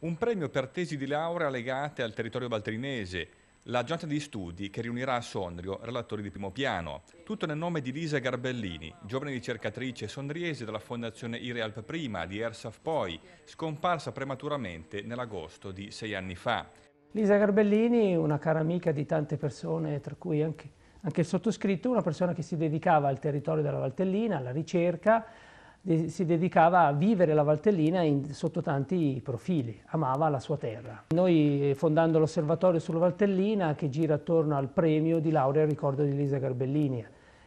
Un premio per tesi di laurea legate al territorio baltrinese, la giornata di studi che riunirà a Sondrio relatori di primo piano. Tutto nel nome di Lisa Garbellini, giovane ricercatrice sondriese della fondazione IREALP prima di ERSAF poi, scomparsa prematuramente nell'agosto di sei anni fa. Lisa Garbellini, una cara amica di tante persone, tra cui anche, anche il sottoscritto, una persona che si dedicava al territorio della Valtellina, alla ricerca, si dedicava a vivere la Valtellina in, sotto tanti profili, amava la sua terra. Noi eh, fondando l'osservatorio sulla Valtellina che gira attorno al premio di laurea al ricordo di Elisa Garbellini,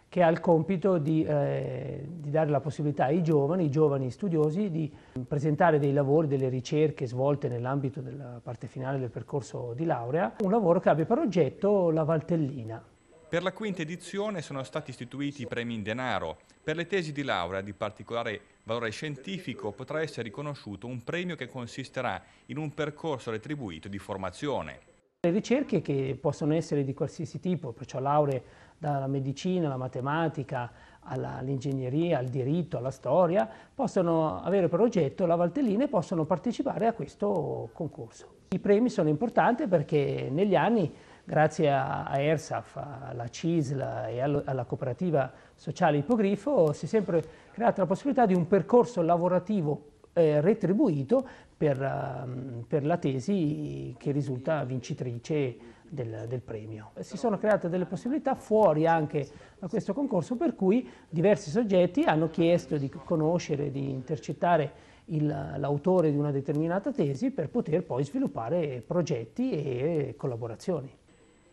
che ha il compito di, eh, di dare la possibilità ai giovani, ai giovani studiosi, di presentare dei lavori, delle ricerche svolte nell'ambito della parte finale del percorso di laurea, un lavoro che abbia per oggetto la Valtellina. Per la quinta edizione sono stati istituiti i premi in denaro. Per le tesi di laurea di particolare valore scientifico potrà essere riconosciuto un premio che consisterà in un percorso retribuito di formazione. Le ricerche che possono essere di qualsiasi tipo, perciò lauree dalla medicina, alla matematica, all'ingegneria, al diritto, alla storia, possono avere per oggetto la Valtellina e possono partecipare a questo concorso. I premi sono importanti perché negli anni Grazie a, a ERSAF, alla CISLA e allo, alla cooperativa sociale Ippogrifo si è sempre creata la possibilità di un percorso lavorativo eh, retribuito per, um, per, la tesi che risulta vincitrice del, del, premio. Si sono create delle possibilità fuori anche da questo concorso per cui diversi soggetti hanno chiesto di conoscere, di intercettare l'autore di una determinata tesi per poter poi sviluppare progetti e collaborazioni.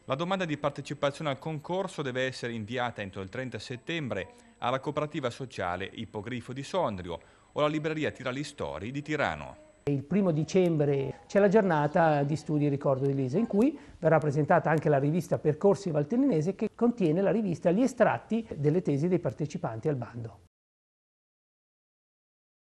La domanda di partecipazione al concorso deve essere inviata entro il 30 settembre alla cooperativa sociale Ippogrifo di Sondrio o alla libreria Tirali Stori di Tirano. Il primo dicembre c'è la giornata di studi e ricordo di Lisa in cui verrà presentata anche la rivista Percorsi Valtellinese che contiene la rivista Gli estratti delle tesi dei partecipanti al bando.